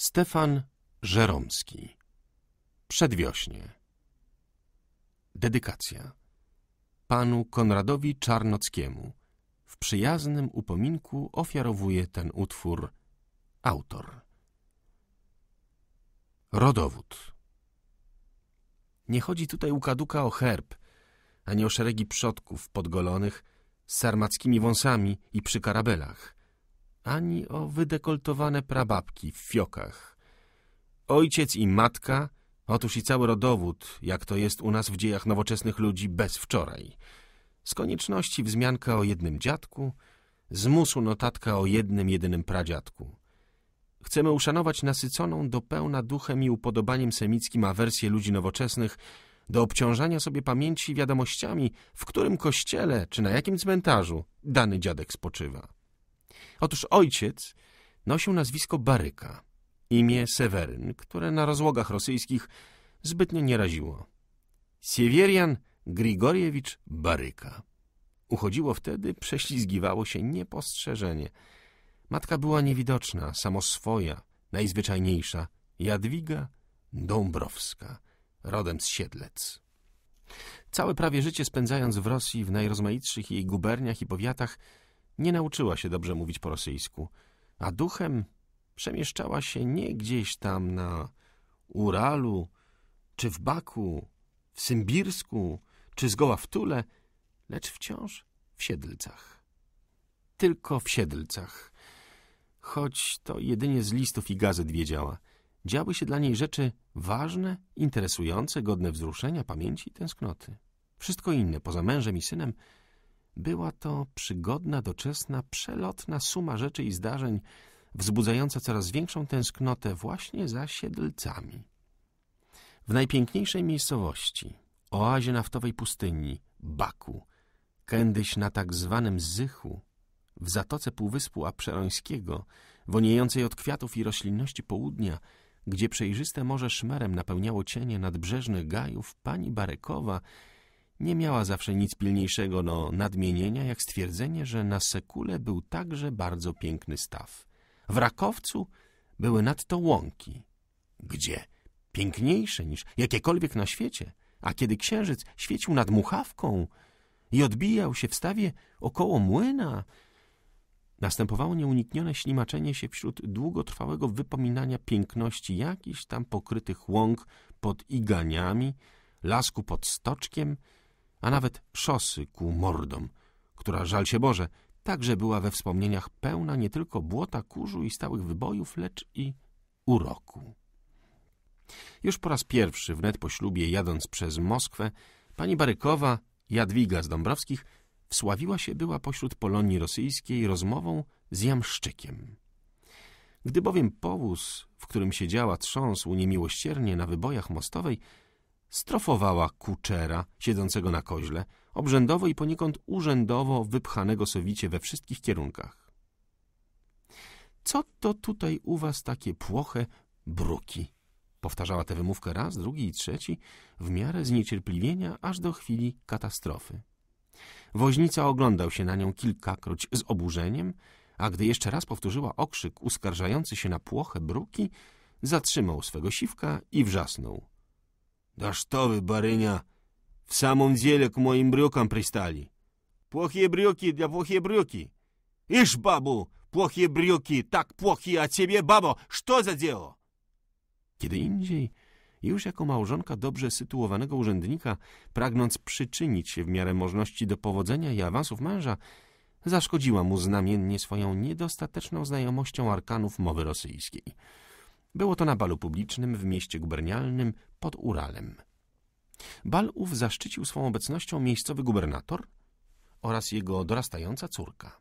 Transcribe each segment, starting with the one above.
Stefan Żeromski Przedwiośnie Dedykacja Panu Konradowi Czarnockiemu W przyjaznym upominku ofiarowuje ten utwór autor Rodowód Nie chodzi tutaj u kaduka o herb, ani o szeregi przodków podgolonych sarmackimi wąsami i przy karabelach – ani o wydekoltowane prababki w fiokach. Ojciec i matka, otóż i cały rodowód, jak to jest u nas w dziejach nowoczesnych ludzi bez wczoraj. Z konieczności wzmianka o jednym dziadku, z musu notatka o jednym jedynym pradziadku. Chcemy uszanować nasyconą do pełna duchem i upodobaniem semickim awersję ludzi nowoczesnych do obciążania sobie pamięci wiadomościami, w którym kościele czy na jakim cmentarzu dany dziadek spoczywa. Otóż ojciec nosił nazwisko Baryka, imię Seweryn, które na rozłogach rosyjskich zbytnio nie raziło. Siewierjan Grigoriewicz Baryka. Uchodziło wtedy, prześlizgiwało się niepostrzeżenie. Matka była niewidoczna, swoja, najzwyczajniejsza, Jadwiga Dąbrowska, rodem z Siedlec. Całe prawie życie spędzając w Rosji, w najrozmaitszych jej guberniach i powiatach, nie nauczyła się dobrze mówić po rosyjsku, a duchem przemieszczała się nie gdzieś tam na Uralu, czy w Baku, w Symbirsku, czy zgoła w Tule, lecz wciąż w Siedlcach. Tylko w Siedlcach. Choć to jedynie z listów i gazet wiedziała. Działy się dla niej rzeczy ważne, interesujące, godne wzruszenia, pamięci i tęsknoty. Wszystko inne, poza mężem i synem, była to przygodna, doczesna, przelotna suma rzeczy i zdarzeń, wzbudzająca coraz większą tęsknotę właśnie za siedlcami. W najpiękniejszej miejscowości, oazie naftowej pustyni, Baku, kiedyś na tak zwanym Zychu, w zatoce Półwyspu Abszerońskiego, woniejącej od kwiatów i roślinności południa, gdzie przejrzyste morze szmerem napełniało cienie nadbrzeżnych gajów, pani Barekowa nie miała zawsze nic pilniejszego do nadmienienia, jak stwierdzenie, że na Sekule był także bardzo piękny staw. W Rakowcu były nadto łąki. Gdzie? Piękniejsze niż jakiekolwiek na świecie. A kiedy księżyc świecił nad muchawką i odbijał się w stawie około młyna, następowało nieuniknione ślimaczenie się wśród długotrwałego wypominania piękności jakichś tam pokrytych łąk pod iganiami, lasku pod stoczkiem, a nawet szosy ku mordom, która, żal się Boże, także była we wspomnieniach pełna nie tylko błota, kurzu i stałych wybojów, lecz i uroku. Już po raz pierwszy, wnet po ślubie, jadąc przez Moskwę, pani Barykowa, Jadwiga z Dąbrowskich, wsławiła się była pośród Polonii rosyjskiej rozmową z Jamszczykiem. Gdy bowiem powóz, w którym siedziała, trząsł niemiłosiernie na wybojach mostowej, strofowała kuczera siedzącego na koźle, obrzędowo i poniekąd urzędowo wypchanego sowicie we wszystkich kierunkach. Co to tutaj u was takie płoche bruki? Powtarzała tę wymówkę raz, drugi i trzeci, w miarę zniecierpliwienia, aż do chwili katastrofy. Woźnica oglądał się na nią kilkakroć z oburzeniem, a gdy jeszcze raz powtórzyła okrzyk uskarżający się na płoche bruki, zatrzymał swego siwka i wrzasnął. Да что вы, барыня, в самом деле к моим брюкам пристали. Плохие брюки для плохие брюки. Ишь, бабу, плохие брюки, tak płochi, a ciebie, babo, co za dzieło? Kiedy indziej, już jako małżonka dobrze sytuowanego urzędnika, pragnąc przyczynić się w miarę możności do powodzenia i awansów męża, zaszkodziła mu znamiennie swoją niedostateczną znajomością arkanów mowy rosyjskiej. Było to na balu publicznym w mieście gubernialnym pod Uralem. Bal ów zaszczycił swą obecnością miejscowy gubernator oraz jego dorastająca córka.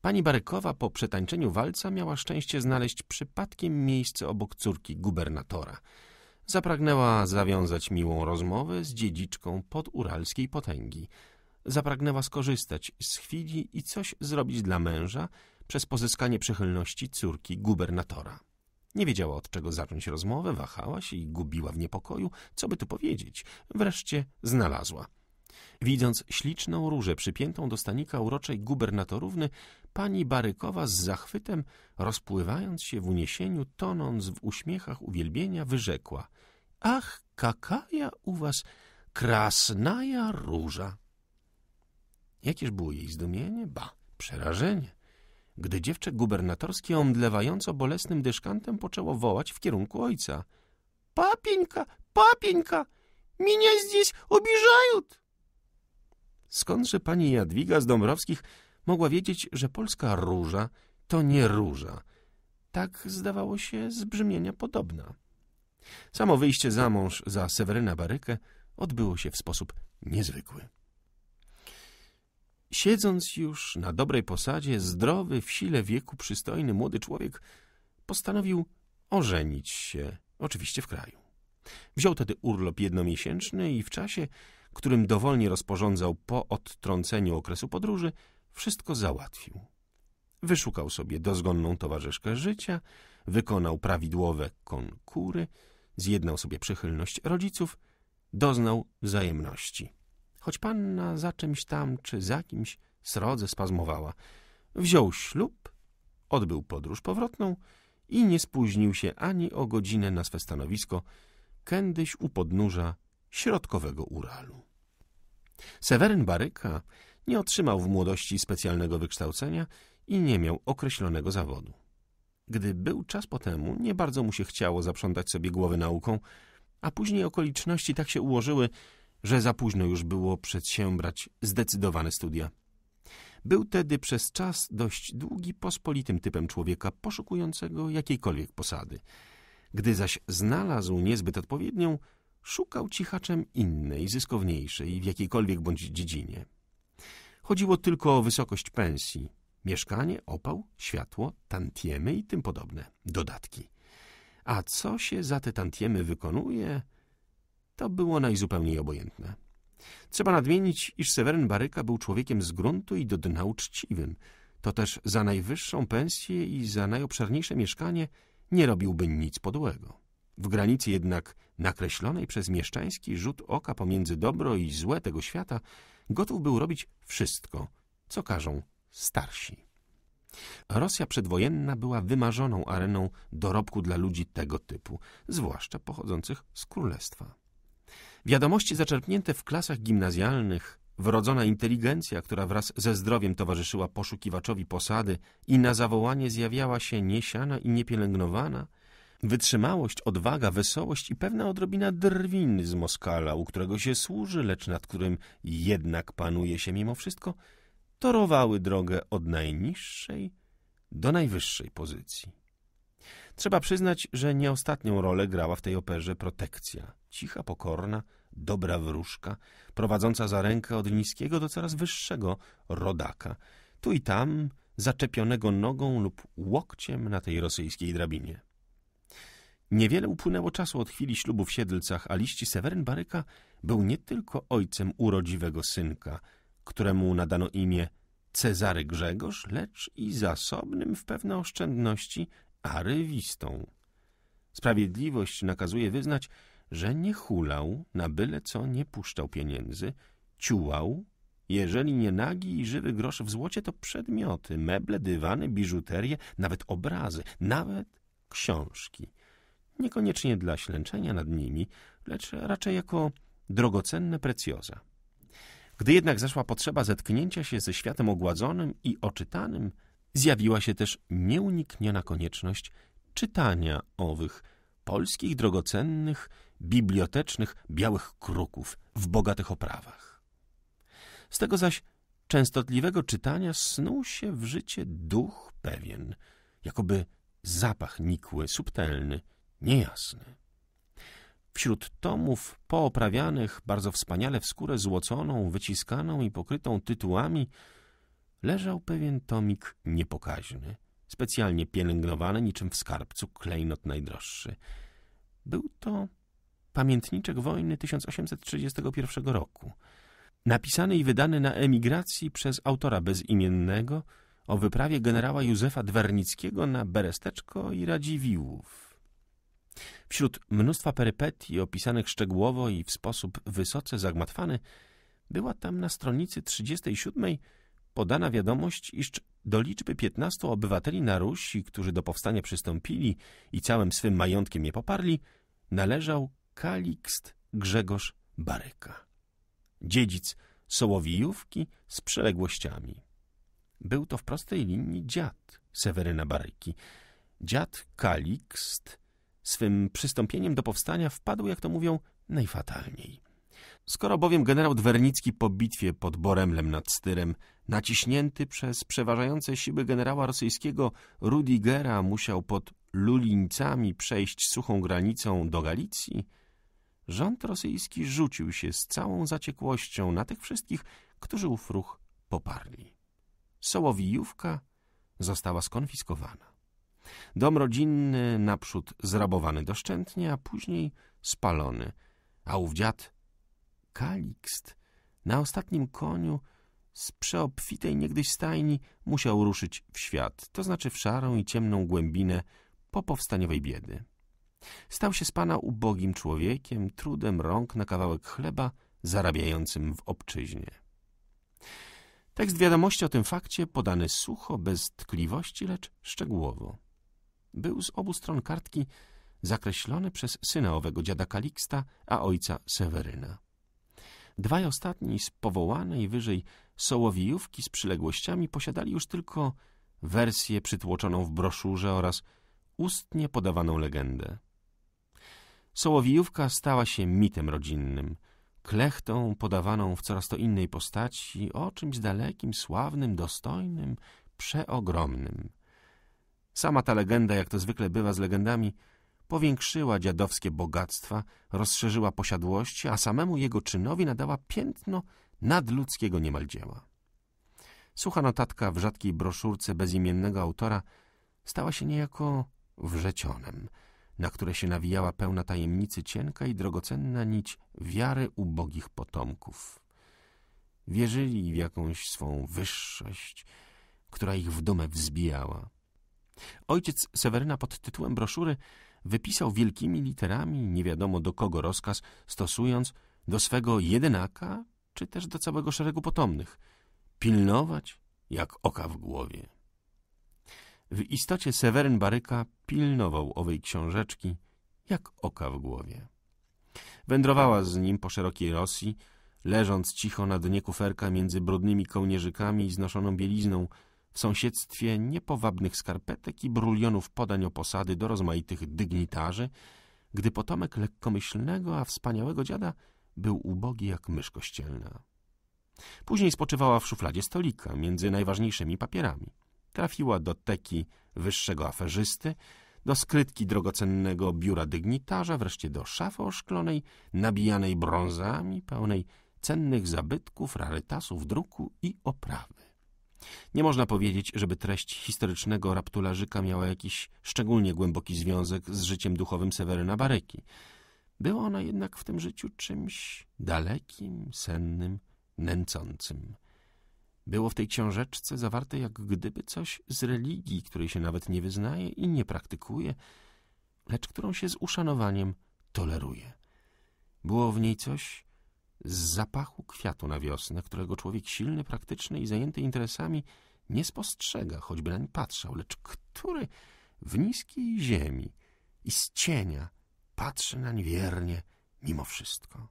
Pani Barykowa po przetańczeniu walca miała szczęście znaleźć przypadkiem miejsce obok córki gubernatora. Zapragnęła zawiązać miłą rozmowę z dziedziczką poduralskiej potęgi. Zapragnęła skorzystać z chwili i coś zrobić dla męża przez pozyskanie przychylności córki gubernatora. Nie wiedziała, od czego zacząć rozmowę, wahała się i gubiła w niepokoju, co by tu powiedzieć. Wreszcie znalazła. Widząc śliczną różę przypiętą do stanika uroczej gubernatorówny, pani Barykowa z zachwytem, rozpływając się w uniesieniu, tonąc w uśmiechach uwielbienia, wyrzekła — Ach, kakaja u was krasnaja róża! Jakież było jej zdumienie? Ba, przerażenie! gdy dziewczę gubernatorskie omdlewająco bolesnym dyszkantem poczęło wołać w kierunku ojca. Papieńka, papieńka, mnie здесь обижают! Skądże pani Jadwiga z Dąbrowskich mogła wiedzieć, że polska róża to nie róża? Tak zdawało się z brzmienia podobna. Samo wyjście za mąż za Seweryna Barykę odbyło się w sposób niezwykły. Siedząc już na dobrej posadzie, zdrowy, w sile wieku przystojny młody człowiek postanowił ożenić się, oczywiście w kraju. Wziął tedy urlop jednomiesięczny i w czasie, którym dowolnie rozporządzał po odtrąceniu okresu podróży, wszystko załatwił. Wyszukał sobie dozgonną towarzyszkę życia, wykonał prawidłowe konkury, zjednał sobie przychylność rodziców, doznał wzajemności choć panna za czymś tam czy za kimś srodze spazmowała. Wziął ślub, odbył podróż powrotną i nie spóźnił się ani o godzinę na swe stanowisko, kędyś u podnóża środkowego Uralu. Seweryn Baryka nie otrzymał w młodości specjalnego wykształcenia i nie miał określonego zawodu. Gdy był czas po temu, nie bardzo mu się chciało zaprzątać sobie głowy nauką, a później okoliczności tak się ułożyły, że za późno już było przedsiębrać zdecydowane studia. Był tedy przez czas dość długi pospolitym typem człowieka poszukującego jakiejkolwiek posady. Gdy zaś znalazł niezbyt odpowiednią, szukał cichaczem innej, zyskowniejszej w jakiejkolwiek bądź dziedzinie. Chodziło tylko o wysokość pensji, mieszkanie, opał, światło, tantiemy i tym podobne, dodatki. A co się za te tantiemy wykonuje, to było najzupełniej obojętne. Trzeba nadmienić, iż Seweryn Baryka był człowiekiem z gruntu i do dna uczciwym. To też za najwyższą pensję i za najobszerniejsze mieszkanie nie robiłby nic podłego. W granicy jednak nakreślonej przez mieszczański rzut oka pomiędzy dobro i złe tego świata gotów był robić wszystko, co każą starsi. Rosja przedwojenna była wymarzoną areną dorobku dla ludzi tego typu, zwłaszcza pochodzących z królestwa. Wiadomości zaczerpnięte w klasach gimnazjalnych, wrodzona inteligencja, która wraz ze zdrowiem towarzyszyła poszukiwaczowi posady i na zawołanie zjawiała się niesiana i niepielęgnowana, wytrzymałość, odwaga, wesołość i pewna odrobina drwiny z Moskala, u którego się służy, lecz nad którym jednak panuje się mimo wszystko, torowały drogę od najniższej do najwyższej pozycji. Trzeba przyznać, że nie ostatnią rolę grała w tej operze protekcja. Cicha, pokorna, dobra wróżka, prowadząca za rękę od niskiego do coraz wyższego rodaka. Tu i tam zaczepionego nogą lub łokciem na tej rosyjskiej drabinie. Niewiele upłynęło czasu od chwili ślubu w Siedlcach, a liści Seweryn Baryka był nie tylko ojcem urodziwego synka, któremu nadano imię Cezary Grzegorz, lecz i zasobnym w pewne oszczędności rywistą. Sprawiedliwość nakazuje wyznać, że nie hulał, na byle co nie puszczał pieniędzy, ciułał, jeżeli nie nagi i żywy grosz w złocie, to przedmioty, meble, dywany, biżuterię, nawet obrazy, nawet książki. Niekoniecznie dla ślęczenia nad nimi, lecz raczej jako drogocenne precjoza. Gdy jednak zaszła potrzeba zetknięcia się ze światem ogładzonym i oczytanym, zjawiła się też nieunikniona konieczność czytania owych polskich drogocennych, bibliotecznych białych kruków w bogatych oprawach. Z tego zaś częstotliwego czytania snuł się w życie duch pewien, jakoby zapach nikły, subtelny, niejasny. Wśród tomów pooprawianych bardzo wspaniale w skórę złoconą, wyciskaną i pokrytą tytułami leżał pewien tomik niepokaźny, specjalnie pielęgnowany niczym w skarbcu klejnot najdroższy. Był to pamiętniczek wojny 1831 roku, napisany i wydany na emigracji przez autora bezimiennego o wyprawie generała Józefa Dwernickiego na Beresteczko i Radziwiłłów. Wśród mnóstwa perypetii opisanych szczegółowo i w sposób wysoce zagmatwany była tam na stronicy 37 podana wiadomość, iż do liczby piętnastu obywateli na Rusi, którzy do powstania przystąpili i całym swym majątkiem je poparli, należał Kalikst Grzegorz Baryka, dziedzic Sołowijówki z przeległościami. Był to w prostej linii dziad Seweryna Baryki. Dziad Kalikst swym przystąpieniem do powstania wpadł, jak to mówią, najfatalniej. Skoro bowiem generał Dwernicki po bitwie pod Boremlem nad Styrem Naciśnięty przez przeważające siły generała rosyjskiego Rudigera musiał pod Lulińcami przejść suchą granicą do Galicji, rząd rosyjski rzucił się z całą zaciekłością na tych wszystkich, którzy ów ruch poparli. Sołowijówka została skonfiskowana. Dom rodzinny naprzód zrabowany doszczętnie, a później spalony, a ów dziad, Kalikst, na ostatnim koniu z przeobfitej niegdyś stajni musiał ruszyć w świat, to znaczy w szarą i ciemną głębinę po powstaniowej biedy. Stał się z pana ubogim człowiekiem, trudem rąk na kawałek chleba, zarabiającym w obczyźnie. Tekst wiadomości o tym fakcie podany sucho, bez tkliwości, lecz szczegółowo. Był z obu stron kartki zakreślony przez syna owego dziada Kaliksta, a ojca Seweryna. Dwaj ostatni z powołanej wyżej Sołowijówki z przyległościami posiadali już tylko wersję przytłoczoną w broszurze oraz ustnie podawaną legendę. Sołowijówka stała się mitem rodzinnym, klechtą podawaną w coraz to innej postaci o czymś dalekim, sławnym, dostojnym, przeogromnym. Sama ta legenda, jak to zwykle bywa z legendami, powiększyła dziadowskie bogactwa, rozszerzyła posiadłości, a samemu jego czynowi nadała piętno nadludzkiego niemal dzieła. Sucha notatka w rzadkiej broszurce bezimiennego autora stała się niejako wrzecionem, na które się nawijała pełna tajemnicy cienka i drogocenna nić wiary ubogich potomków. Wierzyli w jakąś swą wyższość, która ich w dumę wzbijała. Ojciec Seweryna pod tytułem broszury wypisał wielkimi literami nie wiadomo do kogo rozkaz, stosując do swego jedynaka czy też do całego szeregu potomnych. Pilnować jak oka w głowie. W istocie Seweryn Baryka pilnował owej książeczki jak oka w głowie. Wędrowała z nim po szerokiej Rosji, leżąc cicho na dnie kuferka między brudnymi kołnierzykami i znoszoną bielizną, w sąsiedztwie niepowabnych skarpetek i brulionów podań o posady do rozmaitych dygnitarzy, gdy potomek lekkomyślnego, a wspaniałego dziada – był ubogi jak mysz kościelna. Później spoczywała w szufladzie stolika między najważniejszymi papierami. Trafiła do teki wyższego aferzysty, do skrytki drogocennego biura dygnitarza, wreszcie do szafy oszklonej, nabijanej brązami, pełnej cennych zabytków, rarytasów, druku i oprawy. Nie można powiedzieć, żeby treść historycznego raptularzyka miała jakiś szczególnie głęboki związek z życiem duchowym Seweryna Baryki – była ona jednak w tym życiu czymś dalekim, sennym, nęcącym. Było w tej książeczce zawarte jak gdyby coś z religii, której się nawet nie wyznaje i nie praktykuje, lecz którą się z uszanowaniem toleruje. Było w niej coś z zapachu kwiatu na wiosnę, którego człowiek silny, praktyczny i zajęty interesami nie spostrzega, choćby nań patrzał, lecz który w niskiej ziemi i z cienia – patrzy nań wiernie mimo wszystko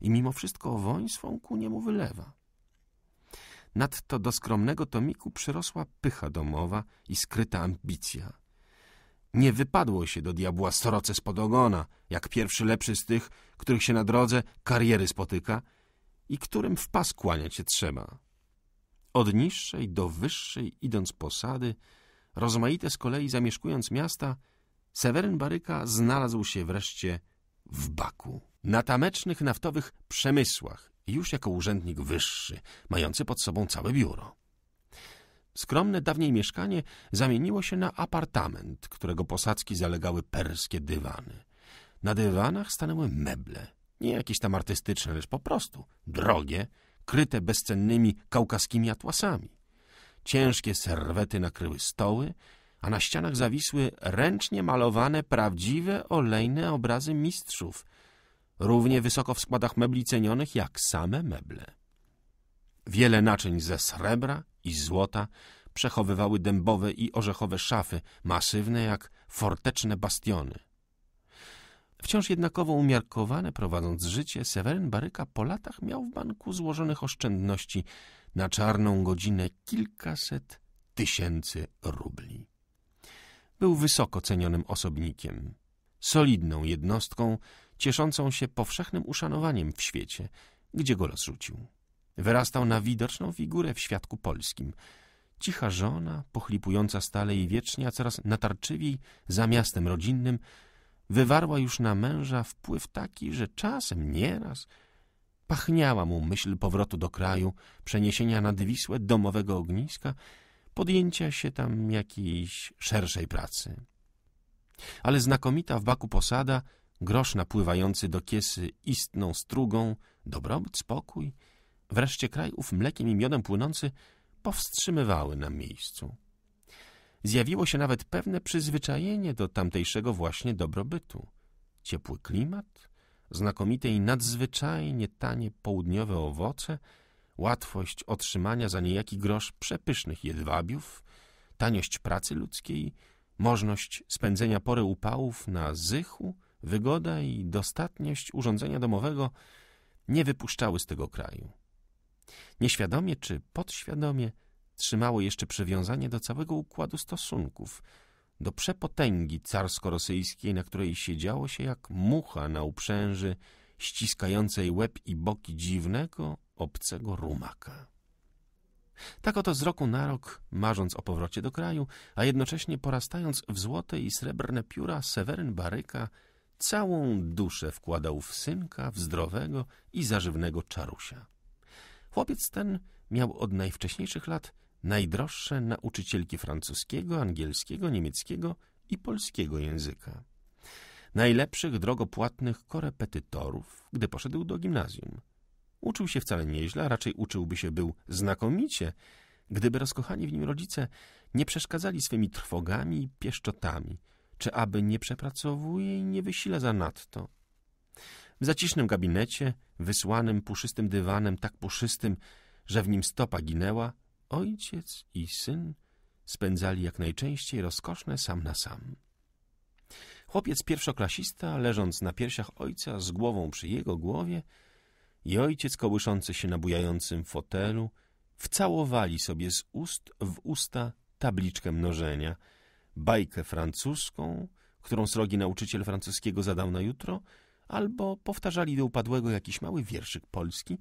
i mimo wszystko woń swą ku niemu wylewa. Nadto do skromnego tomiku przyrosła pycha domowa i skryta ambicja. Nie wypadło się do diabła sroce spod ogona, jak pierwszy lepszy z tych, których się na drodze kariery spotyka i którym w pas kłaniać się trzeba. Od niższej do wyższej idąc posady, rozmaite z kolei zamieszkując miasta – Seweryn Baryka znalazł się wreszcie w Baku. Na tamecznych naftowych przemysłach, już jako urzędnik wyższy, mający pod sobą całe biuro. Skromne dawniej mieszkanie zamieniło się na apartament, którego posadzki zalegały perskie dywany. Na dywanach stanęły meble, nie jakieś tam artystyczne, lecz po prostu drogie, kryte bezcennymi kaukaskimi atłasami. Ciężkie serwety nakryły stoły, a na ścianach zawisły ręcznie malowane, prawdziwe, olejne obrazy mistrzów, równie wysoko w składach mebli cenionych jak same meble. Wiele naczyń ze srebra i złota przechowywały dębowe i orzechowe szafy, masywne jak forteczne bastiony. Wciąż jednakowo umiarkowane prowadząc życie, Seweryn Baryka po latach miał w banku złożonych oszczędności na czarną godzinę kilkaset tysięcy rubli. Był wysoko cenionym osobnikiem, solidną jednostką, cieszącą się powszechnym uszanowaniem w świecie, gdzie go los rzucił. Wyrastał na widoczną figurę w świadku polskim. Cicha żona, pochlipująca stale i wiecznie, a coraz natarczywiej za miastem rodzinnym, wywarła już na męża wpływ taki, że czasem, nieraz, pachniała mu myśl powrotu do kraju, przeniesienia nad Wisłę domowego ogniska podjęcia się tam jakiejś szerszej pracy. Ale znakomita w baku posada, grosz napływający do kiesy istną strugą, dobrobyt, spokój, wreszcie kraj ów mlekiem i miodem płynący powstrzymywały na miejscu. Zjawiło się nawet pewne przyzwyczajenie do tamtejszego właśnie dobrobytu. Ciepły klimat, znakomite i nadzwyczajnie tanie południowe owoce – łatwość otrzymania za niejaki grosz przepysznych jedwabiów, taniość pracy ludzkiej, możność spędzenia pory upałów na zychu, wygoda i dostatniość urządzenia domowego nie wypuszczały z tego kraju. Nieświadomie czy podświadomie trzymało jeszcze przywiązanie do całego układu stosunków, do przepotęgi carsko-rosyjskiej, na której siedziało się jak mucha na uprzęży, ściskającej łeb i boki dziwnego, obcego rumaka. Tak oto z roku na rok, marząc o powrocie do kraju, a jednocześnie porastając w złote i srebrne pióra, Seweryn Baryka całą duszę wkładał w synka, w zdrowego i zażywnego czarusia. Chłopiec ten miał od najwcześniejszych lat najdroższe nauczycielki francuskiego, angielskiego, niemieckiego i polskiego języka. Najlepszych drogopłatnych korepetytorów, gdy poszedł do gimnazjum – Uczył się wcale nieźle, a raczej uczyłby się był znakomicie, gdyby rozkochani w nim rodzice nie przeszkadzali swymi trwogami i pieszczotami, czy aby nie przepracowuje i nie za zanadto. W zacisznym gabinecie, wysłanym puszystym dywanem, tak puszystym, że w nim stopa ginęła, ojciec i syn spędzali jak najczęściej rozkoszne sam na sam. Chłopiec pierwszoklasista, leżąc na piersiach ojca z głową przy jego głowie, i ojciec kołyszący się na bujającym fotelu wcałowali sobie z ust w usta tabliczkę mnożenia, bajkę francuską, którą srogi nauczyciel francuskiego zadał na jutro, albo powtarzali do upadłego jakiś mały wierszyk polski,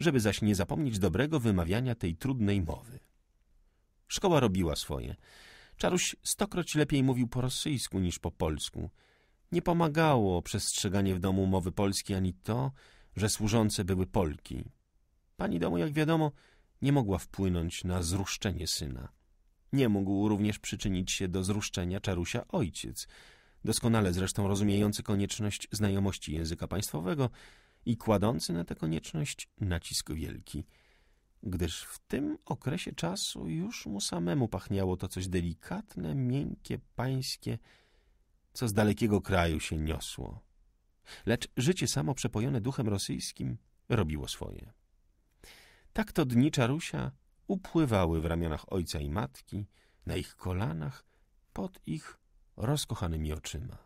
żeby zaś nie zapomnieć dobrego wymawiania tej trudnej mowy. Szkoła robiła swoje. Czaruś stokroć lepiej mówił po rosyjsku niż po polsku. Nie pomagało przestrzeganie w domu mowy polskiej ani to, że służące były Polki. Pani domu, jak wiadomo, nie mogła wpłynąć na zruszczenie syna. Nie mógł również przyczynić się do zruszczenia czarusia ojciec, doskonale zresztą rozumiejący konieczność znajomości języka państwowego i kładący na tę konieczność nacisk wielki, gdyż w tym okresie czasu już mu samemu pachniało to coś delikatne, miękkie, pańskie, co z dalekiego kraju się niosło lecz życie samo przepojone duchem rosyjskim robiło swoje. Tak to dni czarusia upływały w ramionach ojca i matki, na ich kolanach, pod ich rozkochanymi oczyma.